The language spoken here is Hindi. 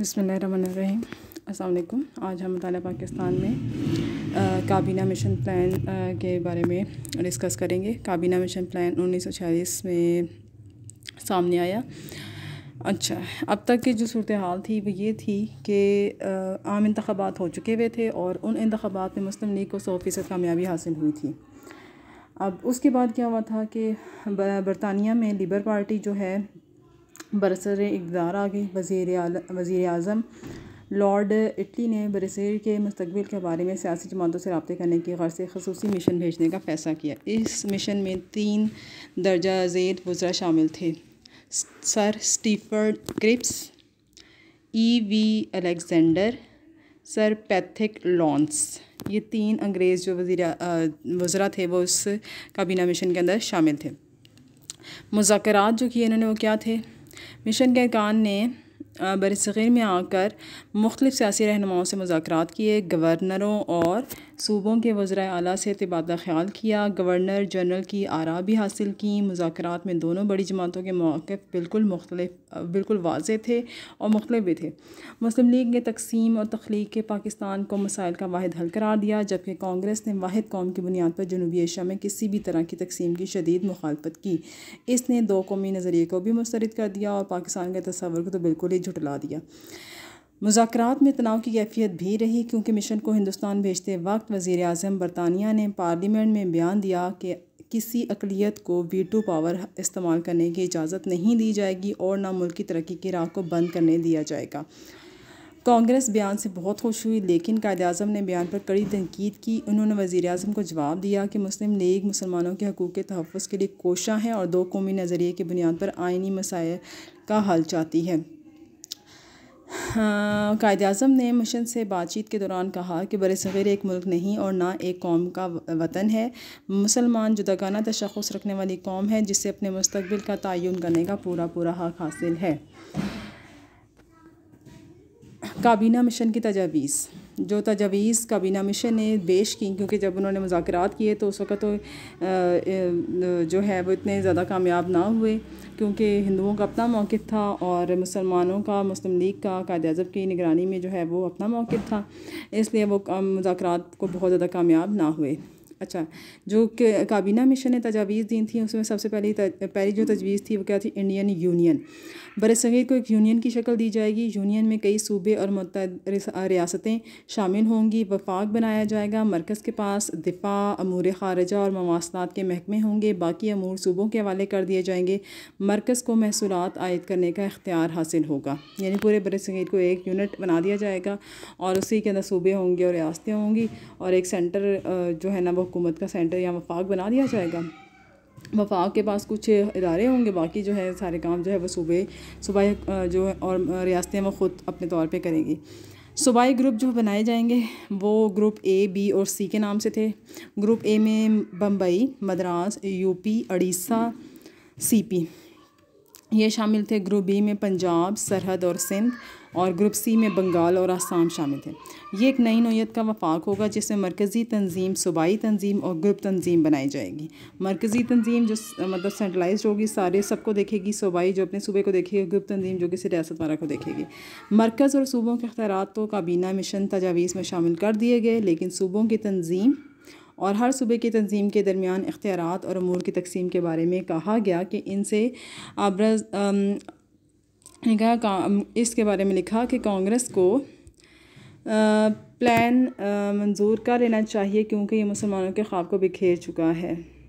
बसमीम अल्लाम आज हम मतलब पाकिस्तान में काबीना मिशन प्लान आ, के बारे में डिस्कस करेंगे काबीना मिशन प्लान उन्नीस में सामने आया अच्छा अब तक की जो सूरत हाल थी वो ये थी कि आम इंतबात हो चुके हुए थे और उन इंतबात में मुस्लिम लीग को सौ फ़ीसद कामयाबी हासिल हुई थी अब उसके बाद क्या हुआ था कि बरतानिया में लेबर पार्टी जो है बरसर इकदार आ गई वज़ी वज़ी अजम लॉर्ड इटली ने बरसर के मुस्तबिल के बारे में सियासी जमातों से रबते करने की गर्ज से खसूस मिशन भेजने का फ़ैसला किया इस मिशन में तीन दर्जा जेर वज्रा शामिल थे Sir Stafford Cripps E V Alexander Sir Pethick Lawrence ये तीन अंग्रेज़ जो वजी वज्रा थे वो इस काबीना मिशन के अंदर शामिल थे मुजाकर जो किए इन्होंने वो क्या थे मिशन के कान ने बरसीर में आकर मुख्तलिफ सियासी रहनुमाओं से मुजाकर किए गवर्नरों और सूबों के वज्रा अली से तबादला ख्याल किया गवर्नर जनरल की आरा भी हासिल की मुजाकर में दोनों बड़ी जमातों के मौक़ बिल्कुल मुख्तलिफ बिल्कुल वाज थे और मुख्तलिफ भी थे मुस्लिम लीग ने तकसीम और तख्लीक के पाकिस्तान को मसाइल का वाद हल करार दिया जबकि कांग्रेस ने वाद कौम की बुनियाद पर जनूबी एशिया में किसी भी तरह की तकसीम की शदीद मुखालफत की इसने दो कौमी नज़रिए को भी मुस्रद कर दिया और पाकिस्तान के तस्वर को तो बिल्कुल ही झुटला दिया मुजात में तनाव की कैफियत भी रही क्योंकि मिशन को हिंदुस्तान भेजते वक्त वजीर अजम बरतानिया ने पार्लियामेंट में बयान दिया कि किसी अकलीत को वीटो पावर इस्तेमाल करने की इजाज़त नहीं दी जाएगी और ना मुल्क की तरक्की की राह को बंद करने दिया जाएगा कांग्रेस बयान से बहुत खुश हुई लेकिन कायद अजम ने बयान पर कड़ी तनकीद की उन्होंने वज़ी अजम को जवाब दिया कि मुस्लिम लीग मुसलमानों के हकूक़ के तहफ़ के लिए कोशा है और दो कौमी नज़रिए के बुनियाद पर आइनी मसाइल का हल चाहती है हाँ, कायद अजम ने मिशन से बातचीत के दौरान कहा कि बर सग़ीर एक मुल्क नहीं और ना एक कौम का वतन है मुसलमान जुदागाना तशखस रखने वाली कौम है जिससे अपने मुस्तबिल का तयन करने का पूरा पूरा हक हासिल है काबीना मिशन की तजावीज़ जो तजावीज़ काबीना मिशन ने पेश की क्योंकि जब उन्होंने मुजाकर किए तो उस वक्त तो जो है वो इतने ज़्यादा कामयाब ना हुए क्योंकि हिंदुओं का अपना मौक़ था और मुसलमानों का मुस्लिम लीग का कायद अजब की निगरानी में जो है वो अपना मौक़ था इसलिए वो मुजात को बहुत ज़्यादा कामयाब ना हुए अच्छा जो काबीना मिशन ने तजावीज़ दी थी उसमें सबसे पहली पहली जो तजवीज़ थी वो क्या थी इंडियन यूनियन बरसगीर को एक यूनियन की शक्ल दी जाएगी यूनियन में कई सूबे और मत रियासतें शामिल होंगी वफाक बनाया जाएगा मरकज़ के पास दिफा अमूर खारजा और मवासलात के महकमे होंगे बाकी अमूर सूबों के हवाले कर दिए जाएंगे मरकज़ को महसूल आयद करने का इख्तियार हासिल होगा यानी पूरे बरसगीर को एक यूनिट बना दिया जाएगा और उसी के अंदर सूबे होंगे और रियासतें होंगी और एक सेंटर जो है ना वो हुकूमत का सेंटर या वफाक बना दिया जाएगा वफाक के पास कुछ इदारे होंगे बाकी जो है सारे काम जो है वो सूबे सूबाई जो है और रियासतें वो ख़ुद अपने तौर पर करेंगी सूबाई ग्रुप जो बनाए जाएंगे वो ग्रुप ए बी और सी के नाम से थे ग्रुप ए में बम्बई मद्रास यूपी अड़ीसा पी ये शामिल थे ग्रुप बी में पंजाब सरहद और सिंध और ग्रुप सी में बंगाल और आसाम शामिल थे ये एक नई नोयत का वफाक होगा जिसमें मरकज़ी तंजीम सूबाई तंजीम और ग्रुप तंजीम बनाई जाएगी मरकज़ी तंजीम जो मतलब सेंट्रलाइज होगी सारे सबको देखेगी सूबाई जो अपने सूबे को देखेगी ग्रुप तंजीम जो किसी रियासत वाला को देखेगी मरकज़ और सूबों के अख्तियार तो काबीना मिशन तजावीज़ में शामिल कर दिए गए लेकिन सूबों की तंजीम और हर सूबे की तंजीम के दरमियान इख्तियार और अमूर की तकसीम के बारे में कहा गया कि इनसे आबरज इसके बारे में लिखा कि कांग्रेस को प्लान मंजूर कर लेना चाहिए क्योंकि ये मुसलमानों के ख्वाब को बिखेर चुका है